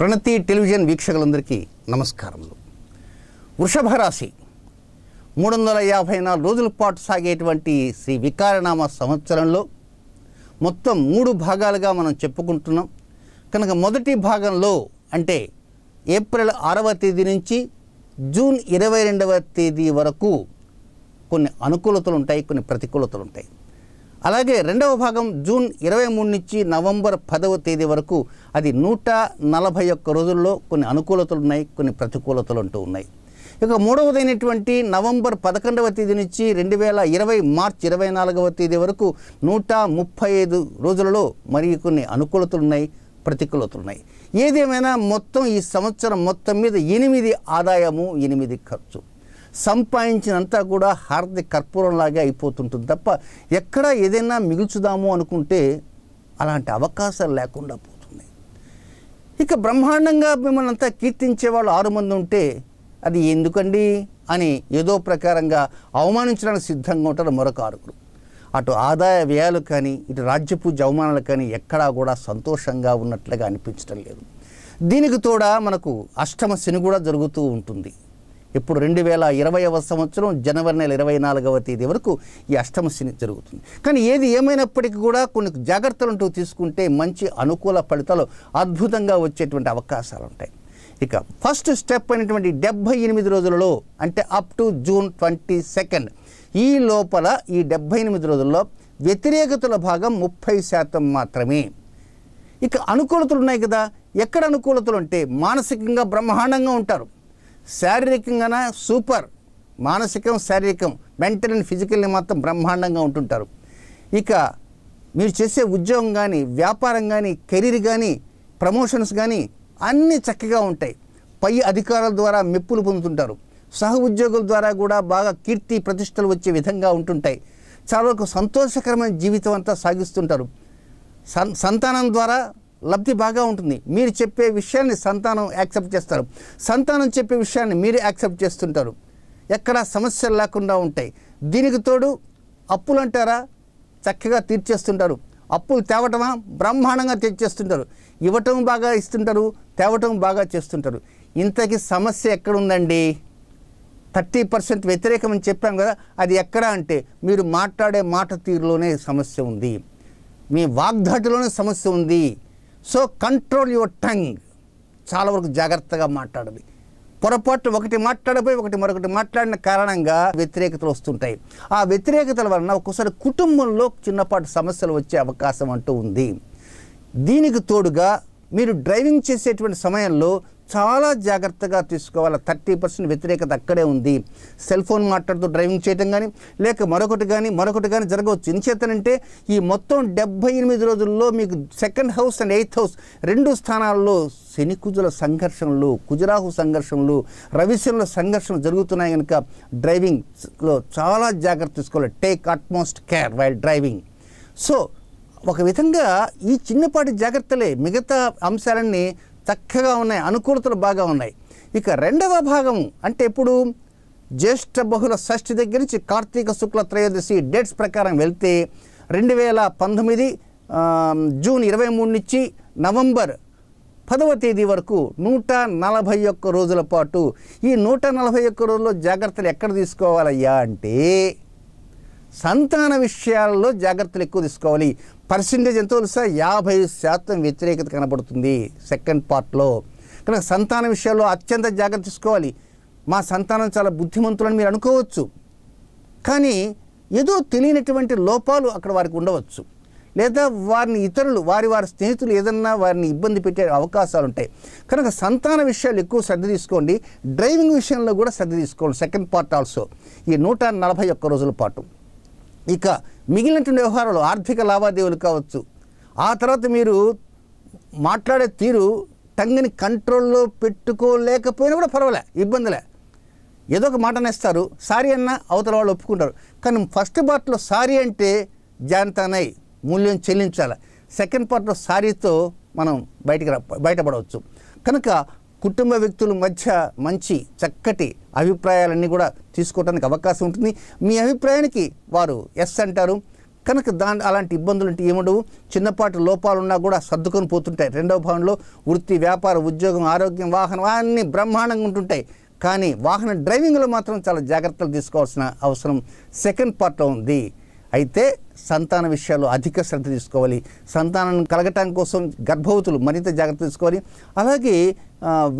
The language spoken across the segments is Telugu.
ప్రణతి టెలివిజన్ వీక్షకులందరికీ నమస్కారములు వృషభ రాశి మూడు వందల యాభై నాలుగు రోజుల పాటు సాగేటువంటి శ్రీ వికారనామ సంవత్సరంలో మొత్తం మూడు భాగాలుగా మనం చెప్పుకుంటున్నాం కనుక మొదటి భాగంలో అంటే ఏప్రిల్ ఆరవ తేదీ నుంచి జూన్ ఇరవై రెండవ తేదీ వరకు కొన్ని అనుకూలతలు ఉంటాయి కొన్ని ప్రతికూలతలు ఉంటాయి అలాగే రెండవ భాగం జూన్ ఇరవై మూడు నుంచి నవంబర్ పదవ తేదీ వరకు అది నూట నలభై ఒక్క రోజుల్లో కొన్ని అనుకూలతలు ఉన్నాయి కొన్ని ప్రతికూలతలు అంటూ ఉన్నాయి ఇక మూడవదైనటువంటి నవంబర్ పదకొండవ తేదీ నుంచి రెండు వేల ఇరవై మార్చ్ ఇరవై నాలుగవ తేదీ వరకు నూట ముప్పై ఐదు రోజులలో మరి కొన్ని అనుకూలతలు ఉన్నాయి ప్రతికూలతలు ఉన్నాయి ఏదేమైనా మొత్తం ఈ సంవత్సరం మొత్తం మీద ఎనిమిది ఆదాయము ఎనిమిది ఖర్చు సంపాదించినంతా కూడా హారతి కర్పూరంలాగే అయిపోతుంటుంది తప్ప ఎక్కడ ఏదైనా మిగుల్చుదాము అనుకుంటే అలాంటి అవకాశాలు లేకుండా పోతుంది ఇక బ్రహ్మాండంగా మిమ్మల్ని అంతా కీర్తించే వాళ్ళు ఆరు మంది ఉంటే అది ఎందుకండి అని ఏదో ప్రకారంగా అవమానించడానికి సిద్ధంగా ఉంటారు మరొక ఆరుగురు అటు ఆదాయ వ్యయాలు కానీ ఇటు పూజ అవమానాలు కానీ ఎక్కడా కూడా సంతోషంగా ఉన్నట్లుగా అనిపించడం లేదు దీనికి తోడా మనకు అష్టమ శని కూడా జరుగుతూ ఉంటుంది ఇప్పుడు రెండు వేల ఇరవైవ సంవత్సరం జనవరి నెల ఇరవై నాలుగవ తేదీ వరకు ఈ అష్టమ శని జరుగుతుంది కానీ ఏది ఏమైనప్పటికీ కూడా కొన్ని జాగ్రత్తలు అంటూ తీసుకుంటే మంచి అనుకూల ఫలితాలు అద్భుతంగా వచ్చేటువంటి అవకాశాలు ఉంటాయి ఇక ఫస్ట్ స్టెప్ అనేటువంటి డెబ్బై ఎనిమిది రోజులలో అంటే up to June twenty second ఈ లోపల ఈ డెబ్బై ఎనిమిది రోజుల్లో వ్యతిరేకతల భాగం ముప్పై శాతం మాత్రమే ఇక అనుకూలతలు ఉన్నాయి కదా ఎక్కడ అనుకూలతలు అంటే మానసికంగా బ్రహ్మాండంగా ఉంటారు శారీరకంగా సూపర్ మానసికం శారీరకం మెంటల్ అండ్ ఫిజికల్ని మాత్రం బ్రహ్మాండంగా ఉంటుంటారు ఇక మీరు చేసే ఉద్యోగం కానీ వ్యాపారం కానీ కెరీర్ కానీ ప్రమోషన్స్ కానీ అన్నీ చక్కగా ఉంటాయి పై అధికారుల ద్వారా మెప్పులు పొందుతుంటారు సహ ఉద్యోగుల ద్వారా కూడా బాగా కీర్తి ప్రతిష్టలు వచ్చే విధంగా ఉంటుంటాయి చాలా వరకు సంతోషకరమైన జీవితం అంతా సాగిస్తుంటారు సంతానం ద్వారా లబ్ధి బాగా ఉంటుంది మీరు చెప్పే విషయాన్ని సంతానం యాక్సెప్ట్ చేస్తారు సంతానం చెప్పే విషయాన్ని మీరు యాక్సెప్ట్ చేస్తుంటారు ఎక్కడా సమస్యలు లేకుండా ఉంటాయి దీనికి తోడు అప్పులు అంటారా చక్కగా తీర్చేస్తుంటారు అప్పులు తేవటమా బ్రహ్మాండంగా తెచ్చేస్తుంటారు ఇవ్వటం బాగా ఇస్తుంటారు తేవటం బాగా చేస్తుంటారు ఇంతకీ సమస్య ఎక్కడుందండి థర్టీ పర్సెంట్ వ్యతిరేకం అని చెప్పాం కదా అది ఎక్కడ అంటే మీరు మాట్లాడే మాట తీరులోనే సమస్య ఉంది మీ వాగ్ధాటిలోనే సమస్య ఉంది సో కంట్రోల్ యువర్ టంగ్ చాలా వరకు జాగ్రత్తగా మాట్లాడాలి పొరపాటు ఒకటి మాట్లాడబోయి ఒకటి మరొకటి మాట్లాడిన కారణంగా వ్యతిరేకతలు వస్తుంటాయి ఆ వ్యతిరేకతల వలన ఒక్కోసారి కుటుంబంలో చిన్నపాటి సమస్యలు వచ్చే అవకాశం అంటూ ఉంది దీనికి తోడుగా మీరు డ్రైవింగ్ చేసేటువంటి సమయంలో చాలా జాగ్రత్తగా తీసుకోవాలి థర్టీ పర్సెంట్ వ్యతిరేకత అక్కడే ఉంది సెల్ ఫోన్ మాట్లాడుతూ డ్రైవింగ్ చేయడం కానీ లేక మరొకటి కానీ మరొకటి కానీ జరగవచ్చు ఎంచేతనంటే ఈ మొత్తం డెబ్బై ఎనిమిది రోజుల్లో మీకు second house and eighth house రెండు స్థానాల్లో శని కుజుల సంఘర్షణలు కుజరాహు సంఘర్షణలు రవిశనుల సంఘర్షణలు జరుగుతున్నాయి కనుక డ్రైవింగ్లో చాలా జాగ్రత్త తీసుకోవాలి take utmost care while driving so ఒక విధంగా ఈ చిన్నపాటి జాగ్రత్తలే మిగతా అంశాలన్నీ చక్కగా ఉన్నాయి అనుకూలతలు బాగా ఉన్నాయి ఇక రెండవ భాగము అంటే ఎప్పుడు జ్యేష్ఠ బహుళ షష్ఠి దగ్గర నుంచి కార్తీక శుక్ల త్రయోదశి డేట్స్ ప్రకారం వెళ్తే రెండు వేల పంతొమ్మిది జూన్ ఇరవై మూడు నుంచి నవంబర్ పదవ తేదీ వరకు నూట నలభై ఒక్క రోజుల పాటు ఈ నూట నలభై ఒక్క రోజుల్లో జాగ్రత్తలు ఎక్కడ తీసుకోవాలయ్యా అంటే సంతాన విషయాల్లో జాగ్రత్తలు ఎక్కువ తీసుకోవాలి పర్సెంటేజ్ ఎంత తెలుసా యాభై శాతం వ్యతిరేకత కనబడుతుంది సెకండ్ పార్ట్లో కనుక సంతాన విషయాల్లో అత్యంత జాగ్రత్త తీసుకోవాలి మా సంతానం చాలా బుద్ధిమంతులని మీరు అనుకోవచ్చు కానీ ఏదో తెలియనటువంటి లోపాలు అక్కడ వారికి ఉండవచ్చు లేదా వారిని ఇతరులు వారి వారి స్నేహితులు ఏదన్నా వారిని ఇబ్బంది పెట్టే అవకాశాలు ఉంటాయి కనుక సంతాన విషయాలు ఎక్కువ శ్రద్ధ తీసుకోండి డ్రైవింగ్ విషయంలో కూడా శ్రద్ధ తీసుకోండి సెకండ్ పార్ట్ ఆల్సో ఈ నూట నలభై ఒక్క రోజుల పాటు ఇక మిగిలినటువంటి వ్యవహారాలు ఆర్థిక లావాదేవీలు కావచ్చు ఆ తర్వాత మీరు మాట్లాడే తీరు టంగిని కంట్రోల్లో పెట్టుకోలేకపోయినా కూడా పర్వాలే ఇబ్బందిలే ఏదో ఒక మాట నేస్తారు సారీ అన్న అవతల వాళ్ళు ఒప్పుకుంటారు కానీ ఫస్ట్ పార్ట్లో సారీ అంటే జాంతానై మూల్యం చెల్లించాలి సెకండ్ పార్ట్లో సారీతో మనం బయటికి రా బయటపడవచ్చు కనుక కుటుంబ వ్యక్తుల మధ్య మంచి చక్కటి అభిప్రాయాలన్నీ కూడా తీసుకోవడానికి అవకాశం ఉంటుంది మీ అభిప్రాయానికి వారు ఎస్ అంటారు కనుక దాని అలాంటి ఇబ్బందులు అంటే ఏముండవు చిన్నపాటి లోపాలున్నా కూడా సర్దుకొని పోతుంటాయి రెండవ భావంలో వృత్తి వ్యాపార ఉద్యోగం ఆరోగ్యం వాహనం అన్నీ బ్రహ్మాండంగా ఉంటుంటాయి కానీ వాహన డ్రైవింగ్లో మాత్రం చాలా జాగ్రత్తలు తీసుకోవాల్సిన అవసరం సెకండ్ పార్ట్లో ఉంది అయితే సంతాన విషయాలు అధిక శ్రద్ధ తీసుకోవాలి సంతానం కలగటం కోసం గర్భవతులు మరింత జాగ్రత్త తీసుకోవాలి అలాగే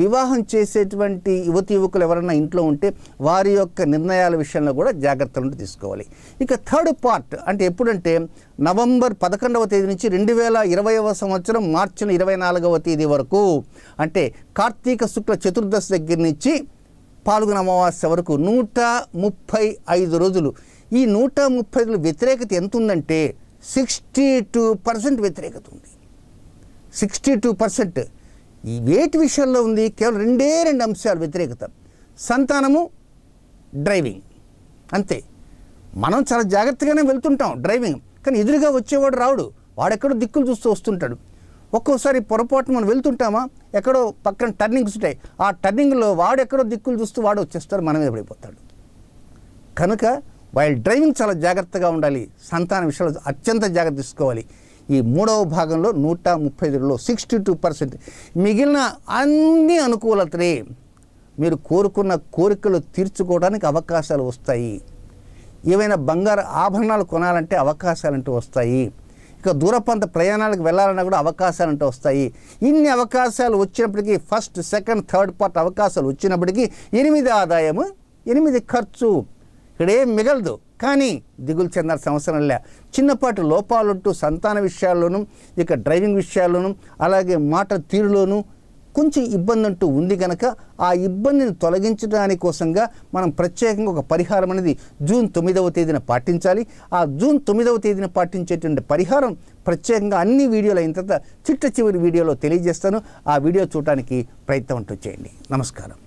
వివాహం చేసేటువంటి యువతి యువకులు ఎవరైనా ఇంట్లో ఉంటే వారి యొక్క నిర్ణయాల విషయంలో కూడా జాగ్రత్తలు తీసుకోవాలి ఇక థర్డ్ పార్ట్ అంటే ఎప్పుడంటే నవంబర్ పదకొండవ తేదీ నుంచి రెండు వేల ఇరవైవ సంవత్సరం మార్చి ఇరవై నాలుగవ తేదీ వరకు అంటే కార్తీక శుక్ల చతుర్దశి దగ్గర నుంచి పాల్గొన అమావాస్య వరకు నూట ముప్పై ఐదు రోజులు ఈ నూట ముప్పై వ్యతిరేకత ఎంత ఉందంటే సిక్స్టీ టూ పర్సెంట్ వ్యతిరేకత ఉంది సిక్స్టీ టూ పర్సెంట్ ఈ వేటి విషయంలో ఉంది కేవలం రెండే రెండు అంశాలు వ్యతిరేకత సంతానము డ్రైవింగ్ అంతే మనం చాలా జాగ్రత్తగానే వెళ్తుంటాం డ్రైవింగ్ కానీ ఎదురుగా వచ్చేవాడు రావుడు వాడెక్కడో దిక్కులు చూస్తూ వస్తుంటాడు ఒక్కోసారి పొరపాటు మనం వెళ్తుంటామా ఎక్కడో పక్కన టర్నింగ్స్ ఉంటాయి ఆ టర్నింగ్లో వాడెక్కడో దిక్కులు చూస్తూ వాడు వచ్చేస్తారు మనమే పడిపోతాడు కనుక వైల్ డ్రైవింగ్ చాలా జాగ్రత్తగా ఉండాలి సంతాన విషయంలో అత్యంత జాగ్రత్త తీసుకోవాలి ఈ మూడవ భాగంలో నూట ముప్పై ఐదులో సిక్స్టీ టూ పర్సెంట్ మిగిలిన అన్ని అనుకూలతలే మీరు కోరుకున్న కోరికలు తీర్చుకోవడానికి అవకాశాలు వస్తాయి ఏవైనా బంగారు ఆభరణాలు కొనాలంటే అవకాశాలు అంటూ వస్తాయి ఇక దూరప్రాంత ప్రయాణాలకు వెళ్ళాలన్నా కూడా అవకాశాలు అంటే వస్తాయి ఇన్ని అవకాశాలు వచ్చినప్పటికీ ఫస్ట్ సెకండ్ థర్డ్ పార్ట్ అవకాశాలు వచ్చినప్పటికీ ఎనిమిది ఆదాయము ఎనిమిది ఖర్చు ఇక్కడ ఏం మిగలదు కానీ దిగులు చెందాల్సిన అవసరం లే చిన్నపాటి లోపాలుంటూ సంతాన విషయాల్లోనూ ఇక డ్రైవింగ్ విషయాల్లోనూ అలాగే మాట తీరులోనూ కొంచెం ఇబ్బంది అంటూ ఉంది కనుక ఆ ఇబ్బందిని తొలగించడానికి కోసంగా మనం ప్రత్యేకంగా ఒక పరిహారం అనేది జూన్ తొమ్మిదవ తేదీన పాటించాలి ఆ జూన్ తొమ్మిదవ తేదీన పాటించేటువంటి పరిహారం ప్రత్యేకంగా అన్ని వీడియోలు అయిన తర్వాత చిట్ట చివరి వీడియోలో తెలియజేస్తాను ఆ వీడియో చూడటానికి ప్రయత్నం అంటూ చేయండి నమస్కారం